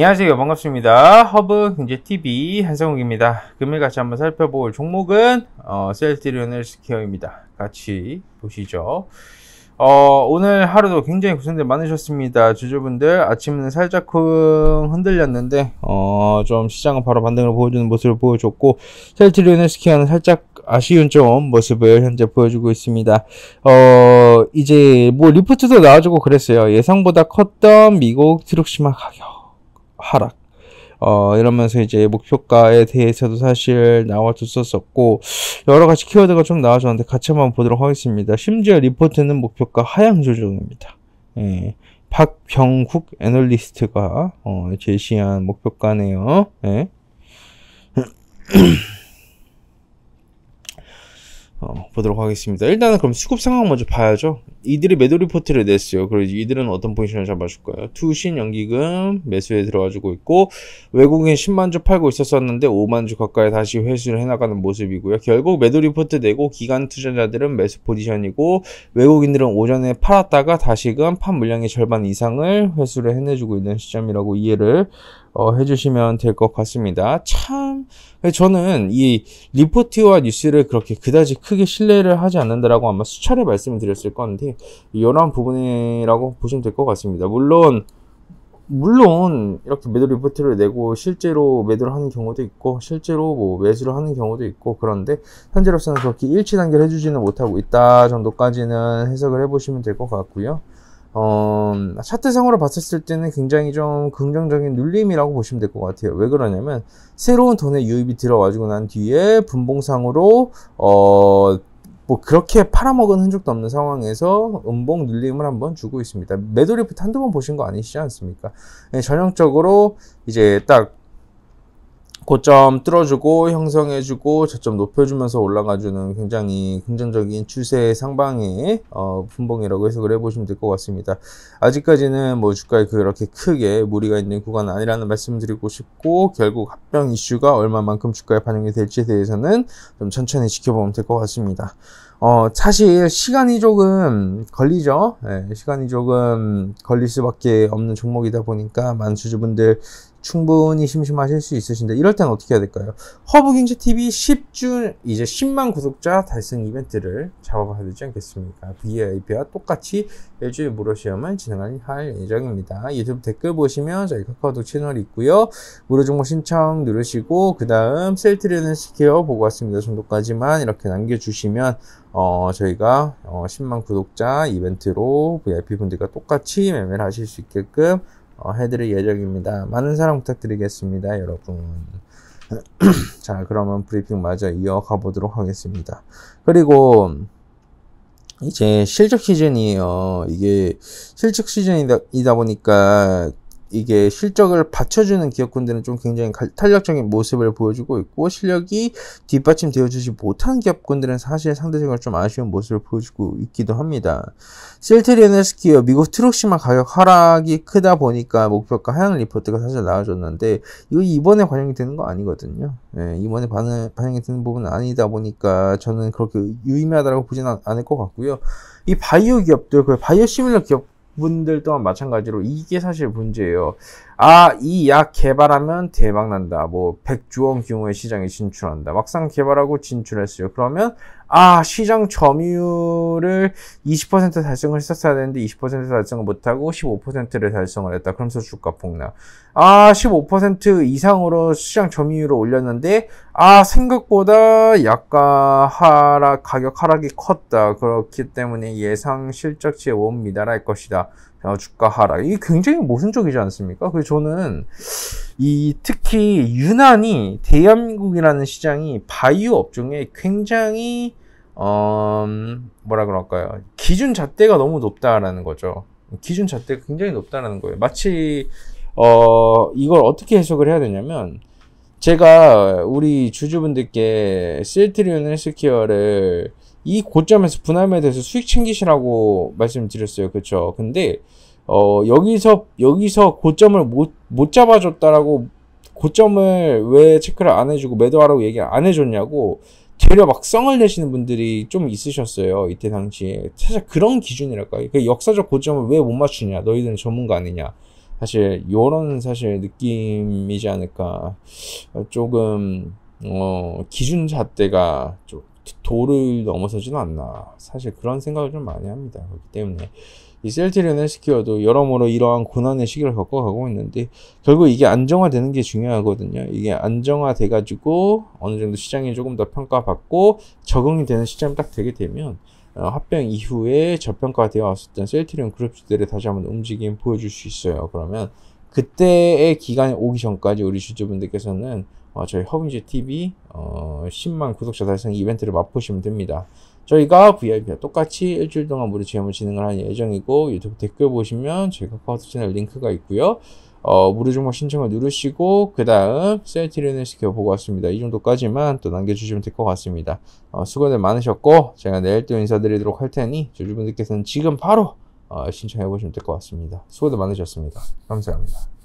예, 안녕하세요 반갑습니다 허브 경제TV 한성욱입니다 금일 같이 한번 살펴볼 종목은 어, 셀트리온헬스케어입니다 같이 보시죠 어, 오늘 하루도 굉장히 고생들 많으셨습니다 주주분들 아침에는 살짝 흔들렸는데 어, 좀 시장은 바로 반등을 보여주는 모습을 보여줬고 셀트리온헬스케어는 살짝 아쉬운 좀 모습을 현재 보여주고 있습니다. 어, 이제 뭐 리프트도 나와주고 그랬어요. 예상보다 컸던 미국 트룩시마 가격. 하락 어, 이러면서 이제 목표가에 대해서도 사실 나와줬었었고, 여러 가지 키워드가 좀 나와줬는데 같이 한번 보도록 하겠습니다. 심지어 리포트는 목표가 하향 조정입니다. 예. 박병국 애널리스트가 어, 제시한 목표가네요. 예. 어, 보도록 하겠습니다. 일단은 그럼 수급 상황 먼저 봐야죠. 이들이 매도 리포트를 냈어요. 그래서 이들은 어떤 포지션을 잡아줄까요? 투신 연기금 매수에 들어가지고 있고 외국인 10만 주 팔고 있었었는데 5만 주 가까이 다시 회수를 해나가는 모습이고요. 결국 매도 리포트 내고 기간 투자자들은 매수 포지션이고 외국인들은 오전에 팔았다가 다시금 판 물량의 절반 이상을 회수를 해내주고 있는 시점이라고 이해를 어, 해주시면 될 것 같습니다. 참 저는 이 리포트와 뉴스를 그렇게 그다지 크게 신뢰를 하지 않는다라고 아마 수차례 말씀을 드렸을 건데 이런 부분이라고 보시면 될 것 같습니다. 물론 물론 이렇게 매도 리포트를 내고 실제로 매도를 하는 경우도 있고 실제로 뭐 매수를 하는 경우도 있고 그런데 현재로서는 그렇게 일치 단계를 해주지는 못하고 있다 정도까지는 해석을 해보시면 될 것 같고요. 어, 차트상으로 봤었을 때는 굉장히 좀 긍정적인 눌림이라고 보시면 될 것 같아요. 왜 그러냐면 새로운 돈의 유입이 들어와지고난 뒤에 분봉상으로 어, 뭐 그렇게 팔아먹은 흔적도 없는 상황에서 음봉 눌림을 한번 주고 있습니다. 매도 리프트 한두 번 보신 거 아니시지 않습니까? 네, 전형적으로 이제 딱 고점 뚫어주고 형성해주고 저점 높여주면서 올라가주는 굉장히 긍정적인 추세 상방의 어, 분봉이라고 해석을 해보시면 될 것 같습니다. 아직까지는 뭐 주가에 그렇게 크게 무리가 있는 구간은 아니라는 말씀드리고 싶고 결국 합병 이슈가 얼마만큼 주가에 반영이 될지에 대해서는 좀 천천히 지켜보면 될 것 같습니다. 어, 사실 시간이 조금 걸리죠. 네, 시간이 조금 걸릴 수밖에 없는 종목이다 보니까 많은 주주분들 충분히 심심하실 수 있으신데 이럴 땐 어떻게 해야 될까요? 허브김제 TV 10주 이제 10만 구독자 달성 이벤트를 잡아봐야 되지 않겠습니까? VIP와 똑같이 일주일 무료 시험을 진행할 예정입니다. 유튜브 댓글 보시면 저희 카카오톡 채널이 있고요. 무료 정보 신청 누르시고 그 다음 셀트리는 스퀘어 보고 왔습니다 정도까지만 이렇게 남겨주시면 어, 저희가 어, 10만 구독자 이벤트로 VIP 분들과 똑같이 매매를 하실 수 있게끔 어, 해드릴 예정입니다. 많은 사랑 부탁드리겠습니다, 여러분. 자, 그러면 브리핑마저 이어가 보도록 하겠습니다. 그리고 이제 실적 시즌이에요. 이게 실적 시즌이다 보니까 이게 실적을 받쳐주는 기업군들은 좀 굉장히 탄력적인 모습을 보여주고 있고 실력이 뒷받침 되어주지 못한 기업군들은 사실 상대적으로 좀 아쉬운 모습을 보여주고 있기도 합니다. 셀트리에너스 기업 미국 트럭시마 가격 하락이 크다 보니까 목표가 하향 리포트가 사실 나와줬는데 이거 이번에 반영이 되는 거 아니거든요. 네, 이번에 반응, 반영이 되는 부분은 아니다 보니까 저는 그렇게 유의미하다고 보지는 않을 것 같고요. 이 바이오 기업들, 그 바이오 시뮬러 기업 분들 또한 마찬가지로 이게 사실 문제예요. 아, 이 약 개발하면 대박난다. 뭐, 1 0 0조원 규모의 시장에 진출한다. 막상 개발하고 진출했어요. 그러면 아 시장 점유율을 20% 달성을 했었어야 되는데 20% 달성을 못하고 15%를 달성을 했다. 그럼서 주가 폭락. 아15% 이상으로 시장 점유율을 올렸는데 아 생각보다 약간 하락 가격 하락이 컸다. 그렇기 때문에 예상 실적치에 못 미달할 것이다. 주가 하락. 이게 굉장히 모순적이지 않습니까? 그래서 저는 이 특히 유난히 대한민국이라는 시장이 바이오 업종에 굉장히 어, 뭐라 그럴까요? 기준 잣대가 너무 높다라는 거죠. 기준 잣대가 굉장히 높다는 거예요. 마치 어, 이걸 어떻게 해석을 해야 되냐면 제가 우리 주주분들께 실트리온 헬스케어를 이 고점에서 분할매에 대해서 수익 챙기시라고 말씀드렸어요. 그렇죠? 근데 어, 여기서 여기서 고점을 못 못 잡아줬다라고 고점을 왜 체크를 안 해주고 매도하라고 얘기 안 해줬냐고 되려 막 성을 내시는 분들이 좀 있으셨어요. 이때 당시에. 사실 그런 기준이랄까그 역사적 고점을 왜 못 맞추냐. 너희들은 전문가 아니냐. 사실, 요런 사실 느낌이지 않을까. 조금, 어, 기준 잣대가 좀 도를 넘어서지는 않나 사실 그런 생각을 좀 많이 합니다. 그렇기 때문에 이 셀티리온의 스퀘어도 여러모로 이러한 고난의 시기를 겪어가고 있는데 결국 이게 안정화되는 게 중요하거든요. 이게 안정화돼가지고 어느 정도 시장이 조금 더 평가받고 적응이 되는 시점이 딱 되게 되면 어, 합병 이후에 저평가되어 왔었던 셀트리온 그룹주들이 다시 한번 움직임 보여줄 수 있어요. 그러면 그때의 기간이 오기 전까지 우리 주주분들께서는 어, 저희 허빙즈 TV 어, 10만 구독자 달성 이벤트를 맛보시면 됩니다. 저희가 VIP와 똑같이 일주일 동안 무료 체험을 진행을 할 예정이고 유튜브 댓글 보시면 저희 카카오 채널 링크가 있고요. 어, 무료 종목 신청을 누르시고 그 다음 셀트리온을 지켜보고 왔습니다. 이 정도까지만 또 남겨주시면 될 것 같습니다. 어, 수고들 많으셨고 제가 내일 또 인사드리도록 할 테니 주주분들께서는 지금 바로 어, 신청해 보시면 될 것 같습니다. 수고들 많으셨습니다. 감사합니다.